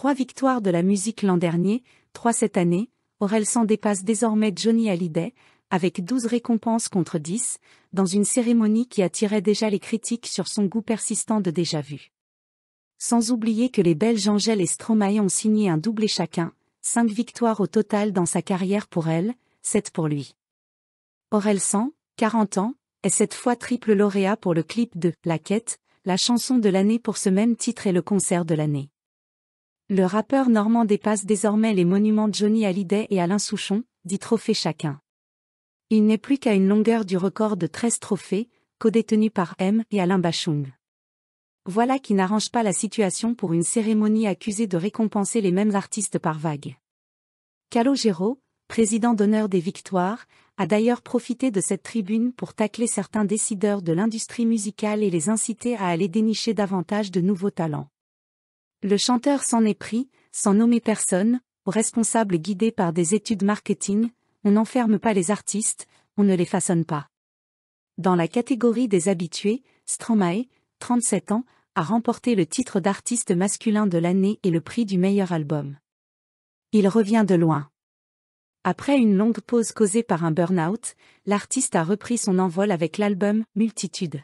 Trois victoires de la musique l'an dernier, trois cette année, Aurel s'en dépasse désormais Johnny Hallyday, avec 12 récompenses contre 10, dans une cérémonie qui attirait déjà les critiques sur son goût persistant de déjà-vu. Sans oublier que les Belges Angèle et Stromae ont signé un doublé chacun, cinq victoires au total dans sa carrière pour elle, sept pour lui. Aurel San, 40 ans, est cette fois triple lauréat pour le clip de La Quête, la chanson de l'année pour ce même titre et le concert de l'année. Le rappeur normand dépasse désormais les monuments Johnny Hallyday et Alain Souchon, dit trophées chacun. Il n'est plus qu'à une longueur du record de 13 trophées, co-détenu par M et Alain Bachung. Voilà qui n'arrange pas la situation pour une cérémonie accusée de récompenser les mêmes artistes par vague. Calogero, président d'honneur des victoires, a d'ailleurs profité de cette tribune pour tacler certains décideurs de l'industrie musicale et les inciter à aller dénicher davantage de nouveaux talents. Le chanteur s'en est pris, sans nommer personne, aux responsables guidés par des études marketing, on n'enferme pas les artistes, on ne les façonne pas. Dans la catégorie des habitués, Stromae, 37 ans, a remporté le titre d'artiste masculin de l'année et le prix du meilleur album. Il revient de loin. Après une longue pause causée par un burn-out, l'artiste a repris son envol avec l'album Multitude.